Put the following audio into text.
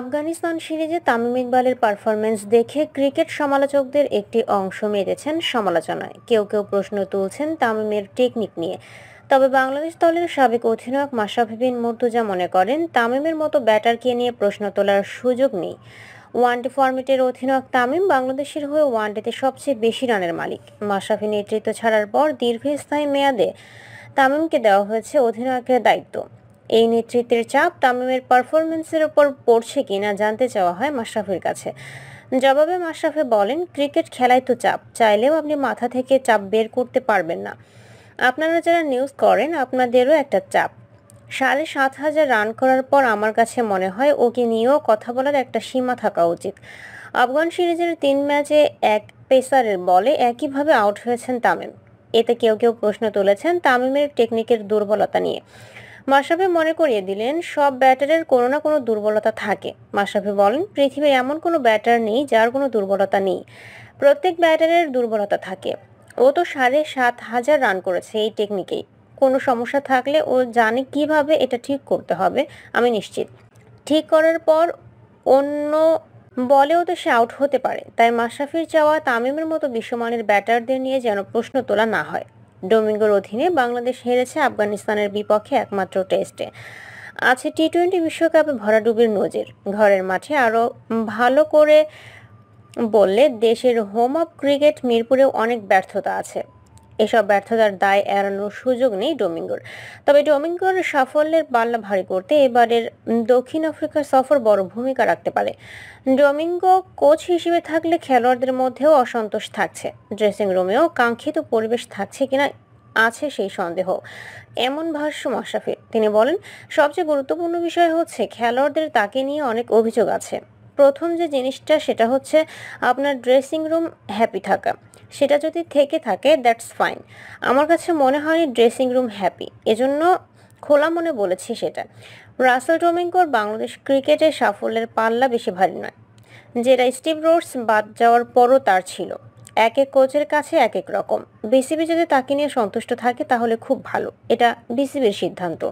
আফগানিস্তান সিরিজে তামিম ইকবালের পারফরমেন্স দেখে ক্রিকেট সমালোচকদের একটি অংশ মেতেছেন সমালোচনায় কেউ কেউ প্রশ্ন তুলছেন তামিমের টেকনিক নিয়ে তবে বাংলাদেশ দলের সাবেক অধিনায়ক মাশরাফি বিন মুর্তুজা মনে করেন তামিমের মতো ব্যাটারকে নিয়ে প্রশ্ন তোলার সুযোগ নেই ওয়ানডে ফর্মেটের অধিনায়ক তামিম বাংলাদেশের হয়ে ওয়ানডেতে সবচেয়ে বেশি রানের মালিক মাশাফি নেতৃত্ব ছাড়ার পর দীর্ঘস্থায়ী মেয়াদে তামিমকে দেওয়া হয়েছে অধিনায়কের দায়িত্ব এই নেতৃত্বের চাপ তামিমের পারফরমেন্সের ওপর পড়ছে কিনা জানতে চাওয়া হয় মাশরাফির কাছে জবাবে মাশরাফি বলেন ক্রিকেট খেলায় তো চাপ চাইলেও আপনি মাথা থেকে চাপ বের করতে পারবেন না আপনারা যারা নিউজ করেন আপনাদেরও একটা চাপ সাড়ে সাত হাজার রান করার পর আমার কাছে মনে হয় ওকে নিয়েও কথা বলার একটা সীমা থাকা উচিত আফগান সিরিজের তিন ম্যাচে এক পেসারের বলে একইভাবে আউট হয়েছেন তামিম এতে কেউ কেউ প্রশ্ন তুলেছেন তামিমের টেকনিকের দুর্বলতা নিয়ে মাশাফি মনে করিয়ে দিলেন সব ব্যাটারের কোনো না কোনো দুর্বলতা থাকে মাশরাফি বলেন পৃথিবীর এমন কোনো ব্যাটার নেই যার কোনো দুর্বলতা নেই প্রত্যেক ব্যাটারের দুর্বলতা থাকে ও তো সাড়ে সাত হাজার রান করেছে এই টেকনিকেই কোনো সমস্যা থাকলে ও জানে কিভাবে এটা ঠিক করতে হবে আমি নিশ্চিত ঠিক করার পর অন্য বলেও তো সে আউট হতে পারে তাই মাশরাফির চাওয়া তামিমের মতো বিশ্বমানের ব্যাটারদের নিয়ে যেন প্রশ্ন তোলা না হয় ডোমিঙ্গোর অধীনে বাংলাদেশ হেরেছে আফগানিস্তানের বিপক্ষে একমাত্র টেস্টে আছে টি টোয়েন্টি বিশ্বকাপে ভরাডুবির নজির ঘরের মাঠে আরও ভালো করে বললে দেশের হোম অফ ক্রিকেট মিরপুরে অনেক ব্যর্থতা আছে এসব ব্যর্থতার দায় এড়ানোর সুযোগ নেই ডোমিঙ্গোর তবে ডোমিঙ্গোর সাফল্যের পাল্লা ভারী করতে এবারের দক্ষিণ আফ্রিকার সফর বড় ভূমিকা রাখতে পারে ডোমিঙ্গো কোচ হিসেবে থাকলে খেলোয়াড়দের মধ্যেও অসন্তোষ থাকছে ড্রেসিং রুমেও কাঙ্ক্ষিত পরিবেশ থাকছে কিনা আছে সেই সন্দেহ এমন ভাষ্য মশাফির তিনি বলেন সবচেয়ে গুরুত্বপূর্ণ বিষয় হচ্ছে খেলোয়াড়দের তাকে নিয়ে অনেক অভিযোগ আছে প্রথম যে জিনিসটা সেটা হচ্ছে আপনার ড্রেসিং রুম হ্যাপি থাকা সেটা যদি থেকে থাকে দ্যাটস ফাইন আমার কাছে মনে হয়নি ড্রেসিং রুম হ্যাপি এজন্য খোলা মনে বলেছি সেটা রাসেল ডোমিঙ্গোর বাংলাদেশ ক্রিকেটে সাফল্যের পাল্লা বেশি ভারী নয় যেটা স্টিভ রোডস বাদ যাওয়ার পরও তার ছিল এক এক কোচের কাছে এক এক রকম বিসিবি যদি তাকে নিয়ে সন্তুষ্ট থাকে তাহলে খুব ভালো এটা বিসিবির সিদ্ধান্ত